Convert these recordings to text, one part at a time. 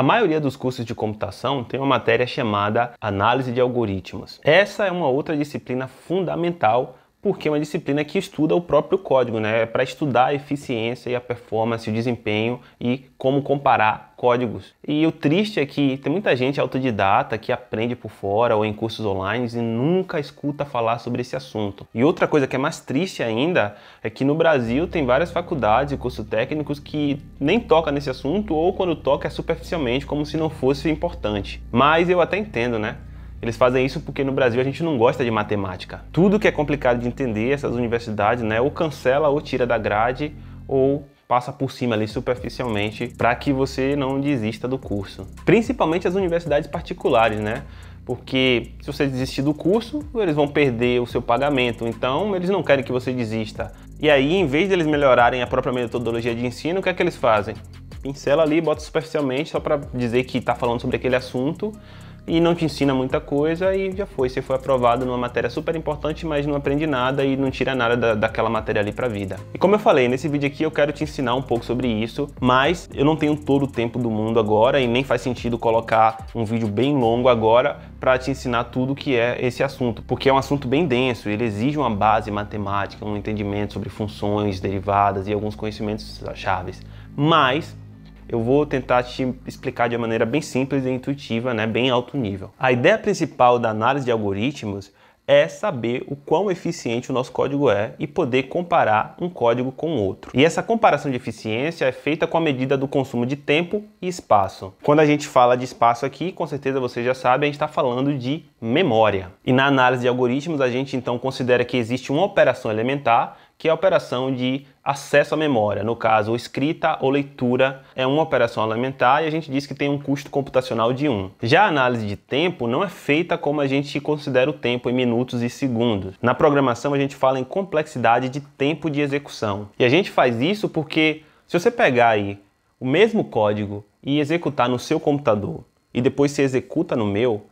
A maioria dos cursos de computação tem uma matéria chamada Análise de Algoritmos. Essa é uma outra disciplina fundamental porque é uma disciplina que estuda o próprio código, né? É para estudar a eficiência e a performance, o desempenho e como comparar códigos. E o triste é que tem muita gente autodidata que aprende por fora ou em cursos online e nunca escuta falar sobre esse assunto. E outra coisa que é mais triste ainda é que no Brasil tem várias faculdades e cursos técnicos que nem toca nesse assunto ou quando toca é superficialmente, como se não fosse importante. Mas eu até entendo, né? Eles fazem isso porque no Brasil a gente não gosta de matemática. Tudo que é complicado de entender, essas universidades, né, ou cancela ou tira da grade ou passa por cima ali superficialmente para que você não desista do curso. Principalmente as universidades particulares, né? Porque se você desistir do curso, eles vão perder o seu pagamento, então eles não querem que você desista. E aí, em vez de eles melhorarem a própria metodologia de ensino, o que é que eles fazem? Pincela ali, bota superficialmente só para dizer que está falando sobre aquele assunto, e não te ensina muita coisa e já foi. Você foi aprovado numa matéria super importante, mas não aprende nada e não tira nada da, daquela matéria ali pra vida. E como eu falei, nesse vídeo aqui eu quero te ensinar um pouco sobre isso, mas eu não tenho todo o tempo do mundo agora e nem faz sentido colocar um vídeo bem longo agora para te ensinar tudo que é esse assunto, porque é um assunto bem denso, ele exige uma base matemática, um entendimento sobre funções derivadas e alguns conhecimentos chaves. Mas eu vou tentar te explicar de uma maneira bem simples e intuitiva, né, bem alto nível. A ideia principal da análise de algoritmos é saber o quão eficiente o nosso código é e poder comparar um código com outro. E essa comparação de eficiência é feita com a medida do consumo de tempo e espaço. Quando a gente fala de espaço aqui, com certeza vocês já sabem, a gente está falando de memória. E na análise de algoritmos, a gente então considera que existe uma operação elementar, que é a operação de acesso à memória. No caso, escrita ou leitura é uma operação elementar e a gente diz que tem um custo computacional de 1. Já a análise de tempo não é feita como a gente considera o tempo em minutos e segundos. Na programação, a gente fala em complexidade de tempo de execução. E a gente faz isso porque se você pegar aí o mesmo código e executar no seu computador e depois se executa no meu,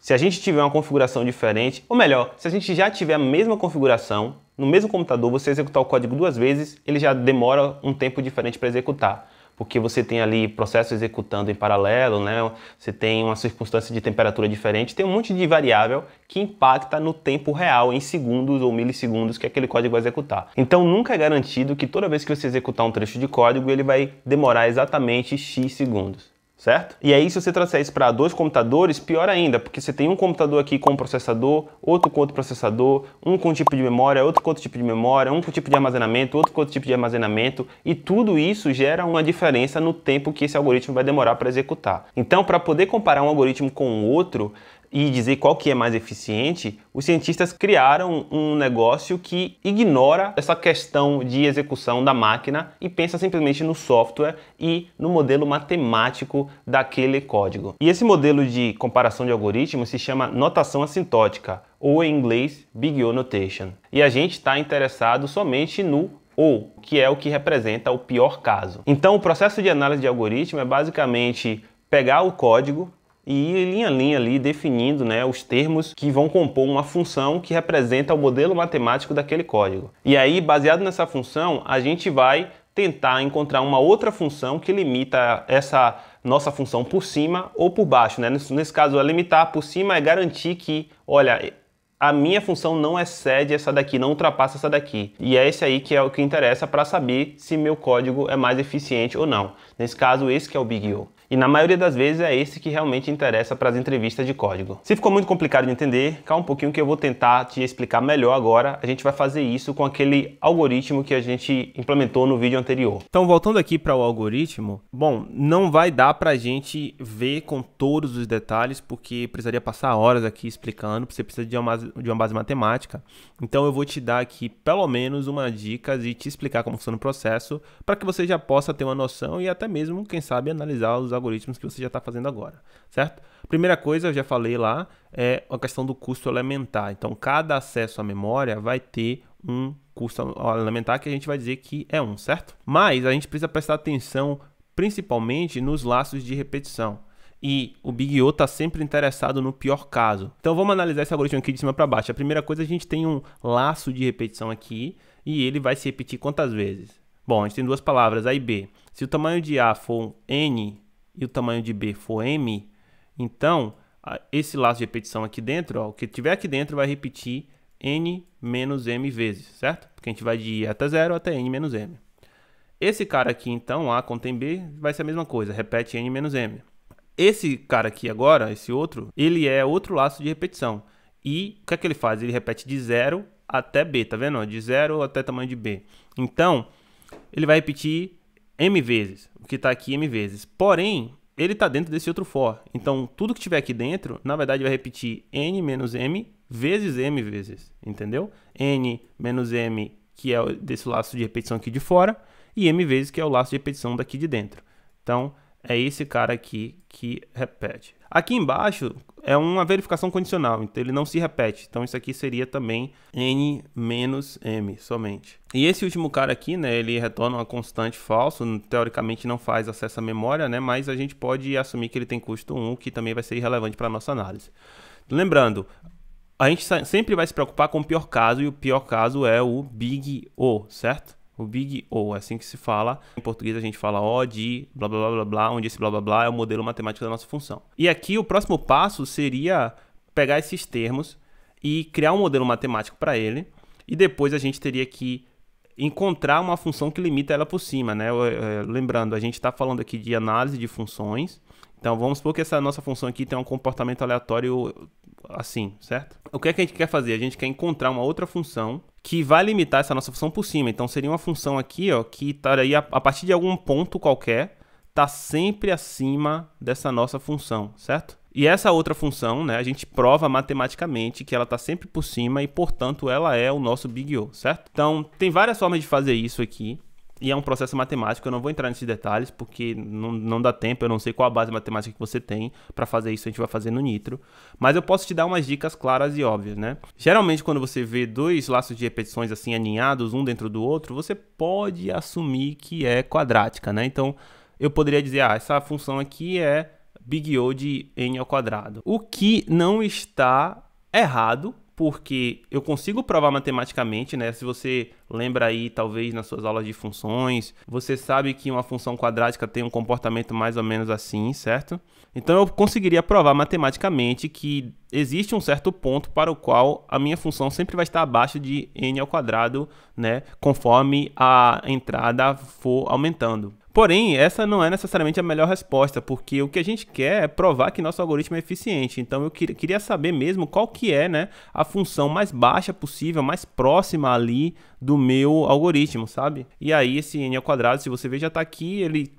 se a gente tiver uma configuração diferente, ou melhor, se a gente já tiver a mesma configuração, no mesmo computador, você executar o código duas vezes, ele já demora um tempo diferente para executar porque você tem ali processos executando em paralelo, né? Você tem uma circunstância de temperatura diferente, tem um monte de variável que impacta no tempo real, em segundos ou milissegundos que aquele código vai executar. Então nunca é garantido que toda vez que você executar um trecho de código, ele vai demorar exatamente x segundos certo? E aí, se você trouxer isso para dois computadores, pior ainda, porque você tem um computador aqui com processador, outro com outro processador, um com um tipo de memória, outro com outro tipo de memória, um com tipo de armazenamento, outro com outro tipo de armazenamento, e tudo isso gera uma diferença no tempo que esse algoritmo vai demorar para executar. Então, para poder comparar um algoritmo com o outro, e dizer qual que é mais eficiente, os cientistas criaram um negócio que ignora essa questão de execução da máquina e pensa simplesmente no software e no modelo matemático daquele código. E esse modelo de comparação de algoritmos se chama notação assintótica, ou em inglês Big O Notation. E a gente está interessado somente no ou, que é o que representa o pior caso. Então, o processo de análise de algoritmo é basicamente pegar o código e ir linha a linha ali definindo né, os termos que vão compor uma função que representa o modelo matemático daquele código. E aí, baseado nessa função, a gente vai tentar encontrar uma outra função que limita essa nossa função por cima ou por baixo. Né? Nesse, nesse caso, é limitar por cima é garantir que, olha, a minha função não excede essa daqui, não ultrapassa essa daqui. E é esse aí que é o que interessa para saber se meu código é mais eficiente ou não. Nesse caso, esse que é o Big O. E na maioria das vezes é esse que realmente interessa para as entrevistas de código. Se ficou muito complicado de entender, calma um pouquinho que eu vou tentar te explicar melhor agora. A gente vai fazer isso com aquele algoritmo que a gente implementou no vídeo anterior. Então, voltando aqui para o algoritmo, bom, não vai dar para a gente ver com todos os detalhes, porque precisaria passar horas aqui explicando, você precisa de uma, base, de uma base matemática. Então, eu vou te dar aqui pelo menos uma dica e te explicar como funciona o processo, para que você já possa ter uma noção e até mesmo, quem sabe, analisar os algoritmos que você já está fazendo agora, certo? Primeira coisa, eu já falei lá, é a questão do custo elementar. Então, cada acesso à memória vai ter um custo elementar que a gente vai dizer que é um, certo? Mas a gente precisa prestar atenção principalmente nos laços de repetição e o Big O está sempre interessado no pior caso. Então vamos analisar esse algoritmo aqui de cima para baixo. A primeira coisa, a gente tem um laço de repetição aqui e ele vai se repetir quantas vezes? Bom, a gente tem duas palavras, A e B. Se o tamanho de A for N, e o tamanho de B for M, então esse laço de repetição aqui dentro, ó, o que tiver aqui dentro vai repetir N menos M vezes, certo? Porque a gente vai de I até zero até N menos M. Esse cara aqui, então, A contém B, vai ser a mesma coisa, repete N menos M. Esse cara aqui agora, esse outro, ele é outro laço de repetição. E o que é que ele faz? Ele repete de zero até B, tá vendo? De zero até tamanho de B. Então, ele vai repetir M vezes, o que está aqui M vezes. Porém, ele está dentro desse outro for. Então, tudo que tiver aqui dentro, na verdade, vai repetir N menos M vezes M vezes, entendeu? N menos M, que é desse laço de repetição aqui de fora, e M vezes, que é o laço de repetição daqui de dentro. Então, é esse cara aqui que repete. Aqui embaixo, é uma verificação condicional, então ele não se repete. Então isso aqui seria também n menos m somente. E esse último cara aqui, né, ele retorna uma constante falso, teoricamente não faz acesso à memória, né, mas a gente pode assumir que ele tem custo 1, que também vai ser irrelevante para a nossa análise. Lembrando, a gente sempre vai se preocupar com o pior caso, e o pior caso é o big O, certo? O Big O, é assim que se fala. Em português a gente fala O de blá blá blá blá onde esse blá blá blá é o modelo matemático da nossa função. E aqui o próximo passo seria pegar esses termos e criar um modelo matemático para ele. E depois a gente teria que encontrar uma função que limita ela por cima, né? É, lembrando, a gente está falando aqui de análise de funções. Então vamos supor que essa nossa função aqui tem um comportamento aleatório assim, certo? O que é que a gente quer fazer? A gente quer encontrar uma outra função que vai limitar essa nossa função por cima. Então seria uma função aqui ó, que estaria a partir de algum ponto qualquer, está sempre acima dessa nossa função, certo? E essa outra função, né, a gente prova matematicamente que ela está sempre por cima e, portanto, ela é o nosso Big O, certo? Então, tem várias formas de fazer isso aqui. E é um processo matemático, eu não vou entrar nesses detalhes porque não, não dá tempo, eu não sei qual a base matemática que você tem para fazer isso, a gente vai fazer no Nitro. Mas eu posso te dar umas dicas claras e óbvias, né? Geralmente, quando você vê dois laços de repetições assim aninhados, um dentro do outro, você pode assumir que é quadrática, né? Então, eu poderia dizer, ah, essa função aqui é big O de n ao quadrado. O que não está errado, porque eu consigo provar matematicamente, né? Se você lembra aí, talvez nas suas aulas de funções, você sabe que uma função quadrática tem um comportamento mais ou menos assim, certo? Então eu conseguiria provar matematicamente que existe um certo ponto para o qual a minha função sempre vai estar abaixo de n ao quadrado, né, conforme a entrada for aumentando. Porém, essa não é necessariamente a melhor resposta, porque o que a gente quer é provar que nosso algoritmo é eficiente. Então eu queria saber mesmo qual que é né, a função mais baixa possível, mais próxima ali do meu algoritmo, sabe? E aí esse n ao quadrado, se você ver, já está aqui, ele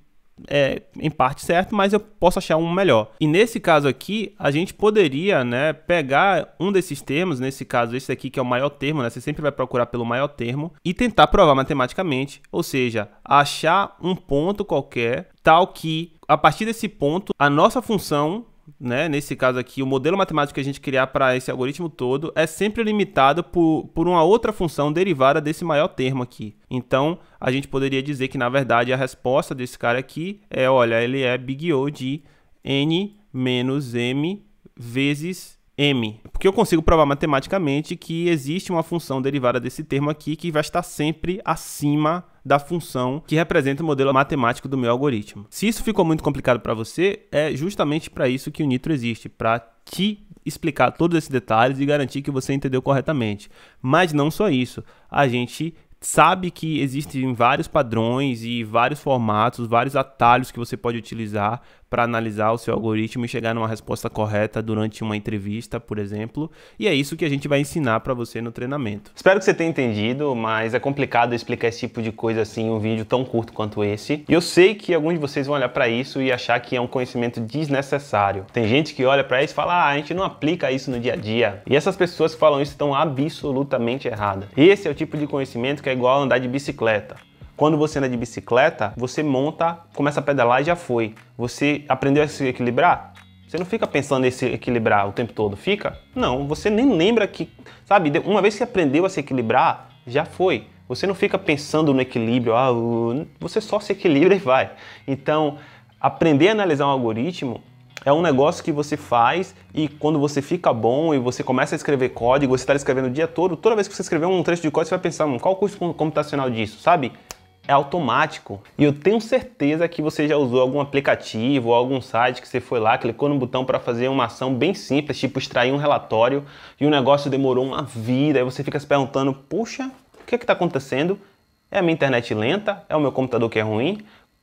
é em parte certo, mas eu posso achar um melhor. E nesse caso aqui, a gente poderia né, pegar um desses termos, nesse caso esse aqui que é o maior termo, né, você sempre vai procurar pelo maior termo, e tentar provar matematicamente, ou seja, achar um ponto qualquer tal que a partir desse ponto a nossa função né? Nesse caso aqui, o modelo matemático que a gente criar para esse algoritmo todo é sempre limitado por, por uma outra função derivada desse maior termo aqui. Então, a gente poderia dizer que, na verdade, a resposta desse cara aqui é, olha, ele é big O de n menos m vezes m. Porque eu consigo provar matematicamente que existe uma função derivada desse termo aqui que vai estar sempre acima da função que representa o modelo matemático do meu algoritmo. Se isso ficou muito complicado para você, é justamente para isso que o Nitro existe, para te explicar todos esses detalhes e garantir que você entendeu corretamente. Mas não só isso, a gente sabe que existem vários padrões e vários formatos, vários atalhos que você pode utilizar para analisar o seu algoritmo e chegar numa resposta correta durante uma entrevista, por exemplo. E é isso que a gente vai ensinar para você no treinamento. Espero que você tenha entendido, mas é complicado explicar esse tipo de coisa assim em um vídeo tão curto quanto esse. E eu sei que alguns de vocês vão olhar para isso e achar que é um conhecimento desnecessário. Tem gente que olha para isso e fala: "Ah, a gente não aplica isso no dia a dia". E essas pessoas que falam isso estão absolutamente erradas. Esse é o tipo de conhecimento que é igual andar de bicicleta. Quando você anda de bicicleta, você monta, começa a pedalar e já foi. Você aprendeu a se equilibrar? Você não fica pensando em se equilibrar o tempo todo, fica? Não, você nem lembra que, sabe, uma vez que aprendeu a se equilibrar, já foi. Você não fica pensando no equilíbrio, ah, você só se equilibra e vai. Então, aprender a analisar um algoritmo é um negócio que você faz e quando você fica bom e você começa a escrever código, você está escrevendo o dia todo, toda vez que você escrever um trecho de código, você vai pensar, hum, qual o custo computacional disso, sabe? é automático. E eu tenho certeza que você já usou algum aplicativo ou algum site que você foi lá, clicou no botão para fazer uma ação bem simples, tipo extrair um relatório, e o negócio demorou uma vida, e você fica se perguntando, puxa, o que é está acontecendo? É a minha internet lenta? É o meu computador que é ruim?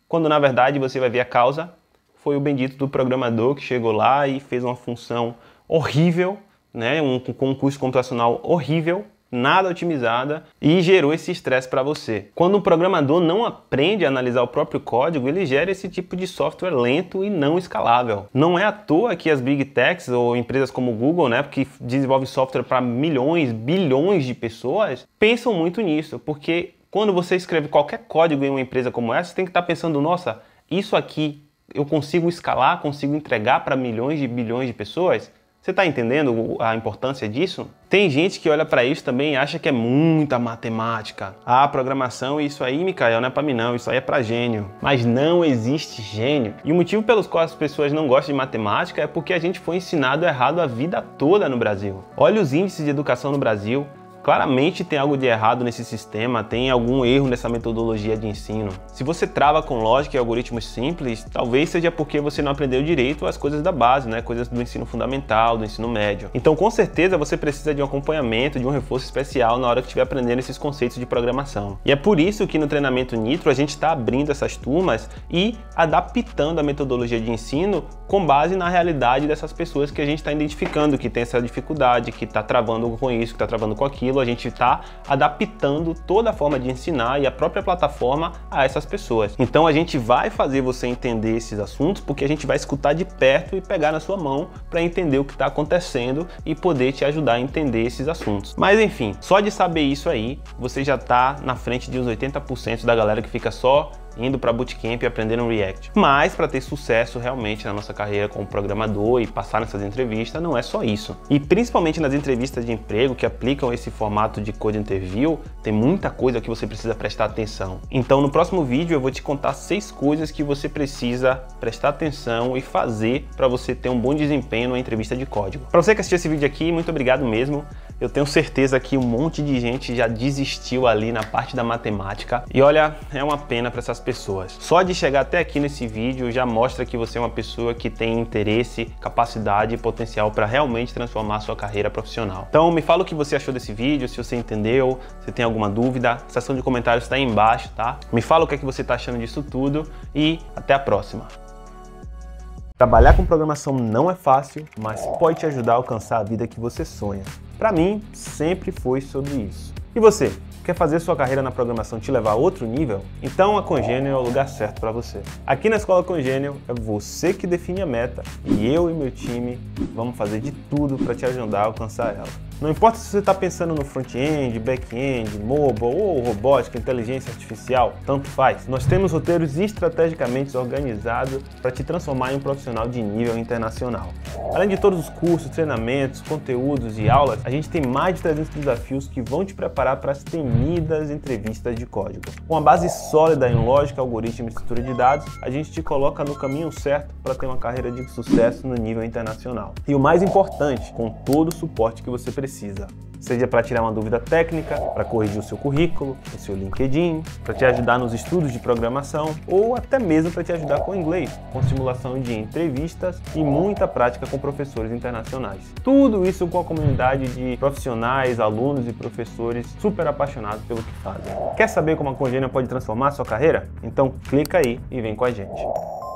Quando na verdade você vai ver a causa, foi o bendito do programador que chegou lá e fez uma função horrível, né? um concurso computacional horrível, nada otimizada e gerou esse estresse para você. Quando um programador não aprende a analisar o próprio código, ele gera esse tipo de software lento e não escalável. Não é à toa que as big techs ou empresas como o Google, né, que desenvolvem software para milhões, bilhões de pessoas, pensam muito nisso, porque quando você escreve qualquer código em uma empresa como essa, você tem que estar tá pensando, nossa, isso aqui eu consigo escalar, consigo entregar para milhões de bilhões de pessoas? Você está entendendo a importância disso? Tem gente que olha para isso também e acha que é muita matemática. Ah, programação, isso aí, Mikael, não é para mim não, isso aí é para gênio. Mas não existe gênio. E o motivo pelos quais as pessoas não gostam de matemática é porque a gente foi ensinado errado a vida toda no Brasil. Olha os índices de educação no Brasil, Claramente tem algo de errado nesse sistema, tem algum erro nessa metodologia de ensino. Se você trava com lógica e algoritmos simples, talvez seja porque você não aprendeu direito as coisas da base, né? Coisas do ensino fundamental, do ensino médio. Então, com certeza, você precisa de um acompanhamento, de um reforço especial na hora que estiver aprendendo esses conceitos de programação. E é por isso que no treinamento Nitro a gente está abrindo essas turmas e adaptando a metodologia de ensino com base na realidade dessas pessoas que a gente está identificando, que tem essa dificuldade, que está travando com isso, que está travando com aquilo, aquilo, a gente está adaptando toda a forma de ensinar e a própria plataforma a essas pessoas. Então a gente vai fazer você entender esses assuntos porque a gente vai escutar de perto e pegar na sua mão para entender o que está acontecendo e poder te ajudar a entender esses assuntos. Mas enfim, só de saber isso aí, você já está na frente de uns 80% da galera que fica só indo para bootcamp e aprendendo React. Mas para ter sucesso realmente na nossa carreira como programador e passar nessas entrevistas, não é só isso. E principalmente nas entrevistas de emprego que aplicam esse formato de code interview, tem muita coisa que você precisa prestar atenção. Então no próximo vídeo eu vou te contar seis coisas que você precisa prestar atenção e fazer para você ter um bom desempenho na entrevista de código. Para você que assistiu esse vídeo aqui, muito obrigado mesmo. Eu tenho certeza que um monte de gente já desistiu ali na parte da matemática. E olha, é uma pena para essas pessoas. Só de chegar até aqui nesse vídeo já mostra que você é uma pessoa que tem interesse, capacidade e potencial para realmente transformar sua carreira profissional. Então me fala o que você achou desse vídeo, se você entendeu, se tem alguma dúvida. A seção de comentários está aí embaixo, tá? Me fala o que é que você está achando disso tudo e até a próxima. Trabalhar com programação não é fácil, mas pode te ajudar a alcançar a vida que você sonha. Para mim, sempre foi sobre isso. E você, quer fazer sua carreira na programação te levar a outro nível? Então a Congênio é o lugar certo para você. Aqui na Escola Congênio é você que define a meta e eu e meu time vamos fazer de tudo para te ajudar a alcançar ela. Não importa se você está pensando no front-end, back-end, mobile ou robótica, inteligência artificial, tanto faz. Nós temos roteiros estrategicamente organizados para te transformar em um profissional de nível internacional. Além de todos os cursos, treinamentos, conteúdos e aulas, a gente tem mais de 300 desafios que vão te preparar para as temidas entrevistas de código. Com uma base sólida em lógica, algoritmo e estrutura de dados, a gente te coloca no caminho certo para ter uma carreira de sucesso no nível internacional. E o mais importante, com todo o suporte que você precisa precisa. Seja para tirar uma dúvida técnica, para corrigir o seu currículo, o seu LinkedIn, para te ajudar nos estudos de programação ou até mesmo para te ajudar com inglês, com simulação de entrevistas e muita prática com professores internacionais. Tudo isso com a comunidade de profissionais, alunos e professores super apaixonados pelo que fazem. Quer saber como a Congênia pode transformar a sua carreira? Então clica aí e vem com a gente.